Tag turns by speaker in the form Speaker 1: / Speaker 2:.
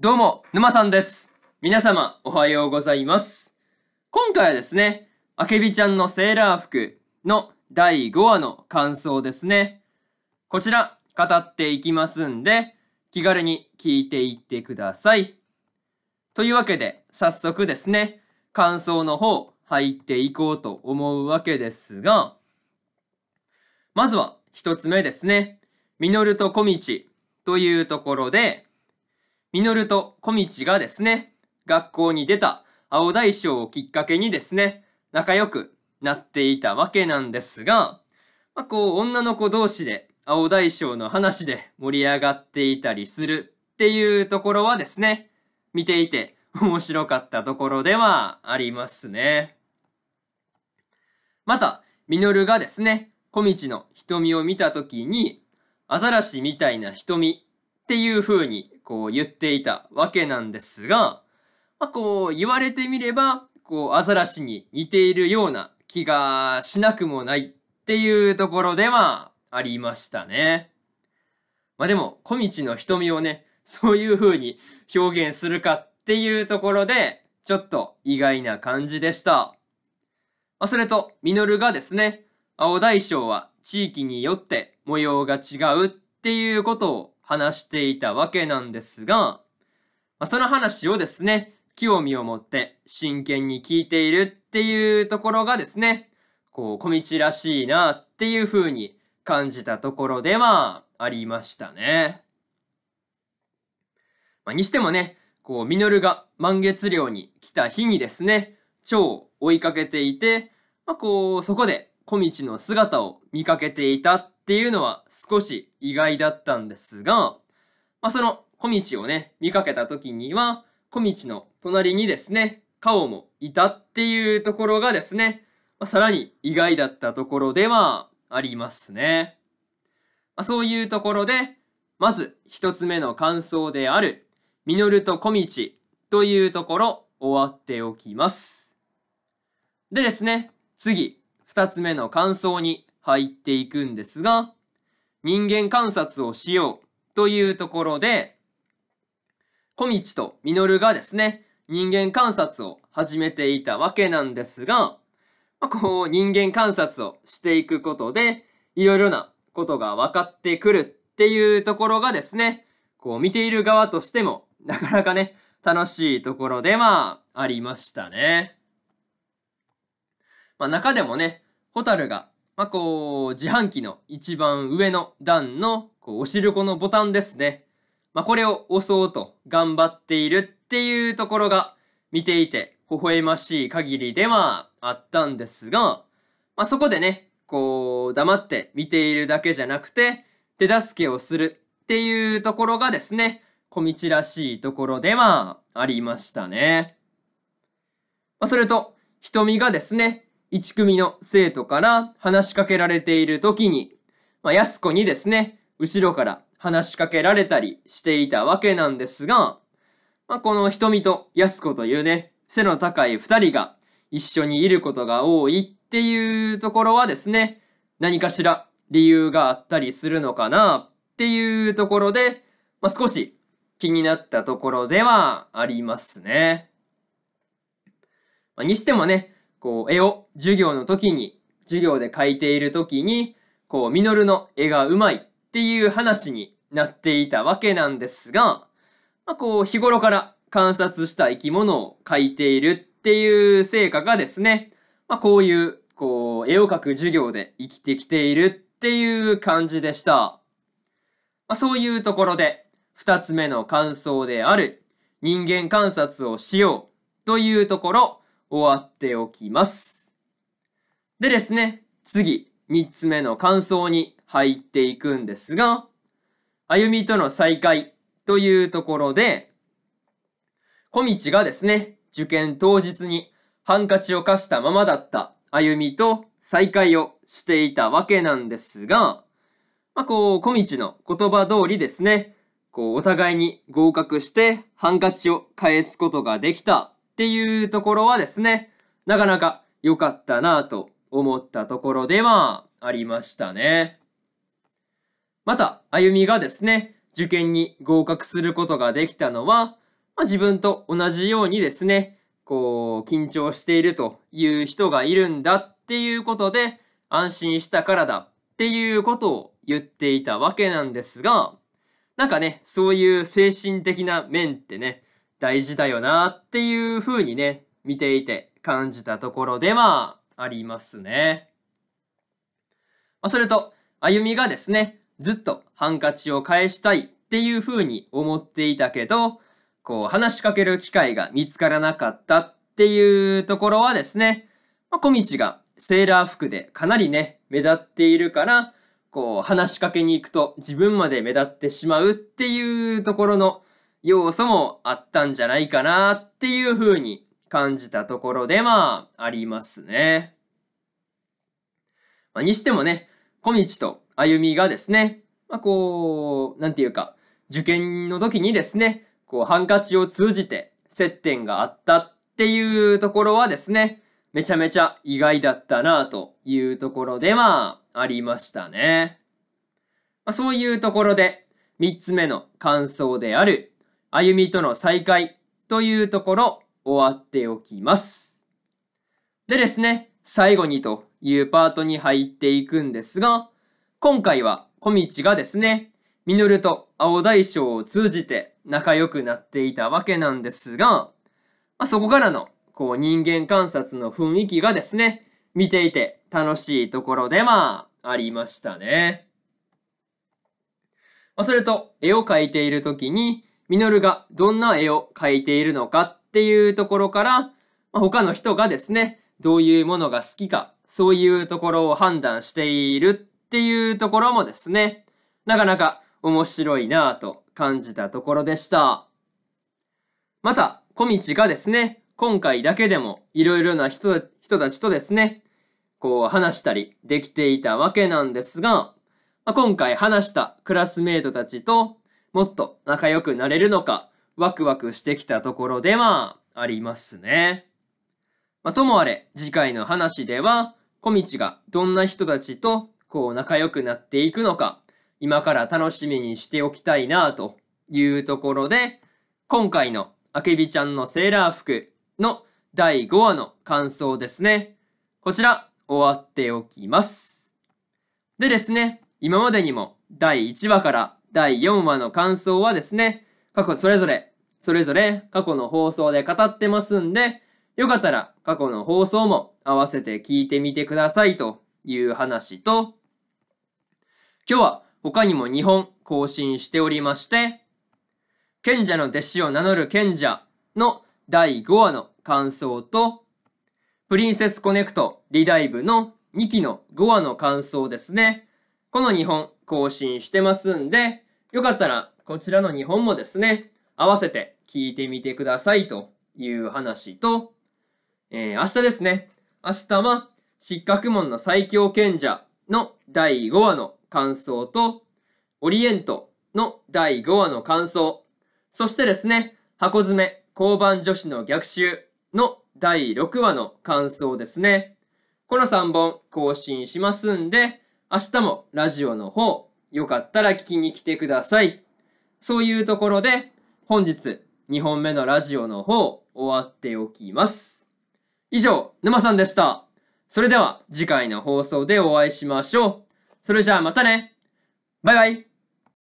Speaker 1: どうも、沼さんです。皆様、おはようございます。今回はですね、あけびちゃんのセーラー服の第5話の感想ですね。こちら、語っていきますんで、気軽に聞いていってください。というわけで、早速ですね、感想の方、入っていこうと思うわけですが、まずは一つ目ですね、ミノルと小道というところで、ミノルと小道がですね、学校に出た青大将をきっかけにですね、仲良くなっていたわけなんですが、まあ、こう、女の子同士で青大将の話で盛り上がっていたりするっていうところはですね、見ていて面白かったところではありますね。また、ミノルがですね、小道の瞳を見たときに、アザラシみたいな瞳っていう風にこう言っていたわけなんですが、まあ、こう言われてみればこうアザラシに似ているような気がしなくもないっていうところではありましたね。まあでも小道の瞳をねそういう風に表現するかっていうところでちょっと意外な感じでした。まあ、それとミノルがですね青大将は地域によって模様が違うっていうことを話していたわけなんですが、まその話をですね、興味を持って真剣に聞いているっていうところがですね、こう、小道らしいなっていう風に感じたところではありましたね。まあ、にしてもね、こう、ミノルが満月寮に来た日にですね、蝶を追いかけていて、まあ、こう、そこで小道の姿を見かけていたっっていうのは少し意外だったんですが、まあ、その小道をね、見かけた時には、小道の隣にですね、カオもいたっていうところがですね、まあ、さらに意外だったところではありますね。まあ、そういうところで、まず一つ目の感想である、ミノルと小道というところ終わっておきます。でですね、次、二つ目の感想に入っていくんですが、人間観察をしようというところで、小道と稔がですね、人間観察を始めていたわけなんですが、まあ、こう人間観察をしていくことで、いろいろなことが分かってくるっていうところがですね、こう見ている側としても、なかなかね、楽しいところではありましたね。まあ中でもね、ホタルがまあ、こう、自販機の一番上の段の、こう、おしるこのボタンですね。まあ、これを押そうと頑張っているっていうところが、見ていて、微笑ましい限りではあったんですが、まあ、そこでね、こう、黙って見ているだけじゃなくて、手助けをするっていうところがですね、小道らしいところではありましたね。まあ、それと、瞳がですね、1組の生徒から話しかけられている時に、まあ、安子にですね、後ろから話しかけられたりしていたわけなんですが、まあ、この瞳と安子というね、背の高い2人が一緒にいることが多いっていうところはですね、何かしら理由があったりするのかなっていうところで、まあ、少し気になったところではありますね。まあ、にしてもね、こう、絵を授業の時に、授業で描いている時に、こう、ミノルの絵がうまいっていう話になっていたわけなんですが、まあ、こう、日頃から観察した生き物を描いているっていう成果がですね、まあ、こういう、こう、絵を描く授業で生きてきているっていう感じでした。まあ、そういうところで、2つ目の感想である、人間観察をしようというところ、終わっておきます。でですね、次、3つ目の感想に入っていくんですが、歩みとの再会というところで、小道がですね、受験当日にハンカチを貸したままだった歩みと再会をしていたわけなんですが、まあ、こう、小道の言葉通りですね、こう、お互いに合格してハンカチを返すことができたっていうところはですね、なかなか良かったなと思ったところではありましたね。また、あゆみがですね、受験に合格することができたのは、まあ、自分と同じようにですね、こう、緊張しているという人がいるんだっていうことで、安心したからだっていうことを言っていたわけなんですが、なんかね、そういう精神的な面ってね、大事だよなっていう風にね、見ていて感じたところではありますね。まあ、それと、あゆみがですね、ずっとハンカチを返したいっていうふうに思っていたけど、こう話しかける機会が見つからなかったっていうところはですね、まあ、小道がセーラー服でかなりね、目立っているから、こう話しかけに行くと自分まで目立ってしまうっていうところの要素もあったんじゃないかなっていうふうに感じたところでまあありますね。まあ、にしてもね、小道と歩みがですね、まあこう、なんていうか、受験の時にですね、こうハンカチを通じて接点があったっていうところはですね、めちゃめちゃ意外だったなというところでまあありましたね。まあ、そういうところで3つ目の感想であるあゆみとの再会というところ終わっておきます。でですね、最後にというパートに入っていくんですが、今回は小道がですね、ミノルと青大将を通じて仲良くなっていたわけなんですが、まあ、そこからのこう人間観察の雰囲気がですね、見ていて楽しいところではありましたね。まあ、それと絵を描いている時にミノルがどんな絵を描いているのかっていうところから、まあ、他の人がですね、どういうものが好きか、そういうところを判断しているっていうところもですね、なかなか面白いなぁと感じたところでした。また、小道がですね、今回だけでもいろいろな人たちとですね、こう話したりできていたわけなんですが、まあ、今回話したクラスメートたちともっと仲良くなれるのか、ワクワクしてきたところではありますね。まあ、ともあれ、次回の話では、小道がどんな人たちとこう仲良くなっていくのか、今から楽しみにしておきたいなというところで、今回のあけびちゃんのセーラー服の第5話の感想ですね。こちら、終わっておきます。でですね、今までにも第1話から第4話の感想はですね、過去それぞれ、それぞれ過去の放送で語ってますんで、よかったら過去の放送も合わせて聞いてみてくださいという話と、今日は他にも2本更新しておりまして、賢者の弟子を名乗る賢者の第5話の感想と、プリンセスコネクトリダイブの2期の5話の感想ですね。この2本更新してますんで、よかったら、こちらの2本もですね、合わせて聞いてみてくださいという話と、えー、明日ですね。明日は、失格門の最強賢者の第5話の感想と、オリエントの第5話の感想、そしてですね、箱詰め交番女子の逆襲の第6話の感想ですね。この3本更新しますんで、明日もラジオの方よかったら聞きに来てください。そういうところで、本日2本目のラジオの方、終わっておきます。以上、沼さんでした。それでは次回の放送でお会いしましょう。それじゃあまたね。バイバイ。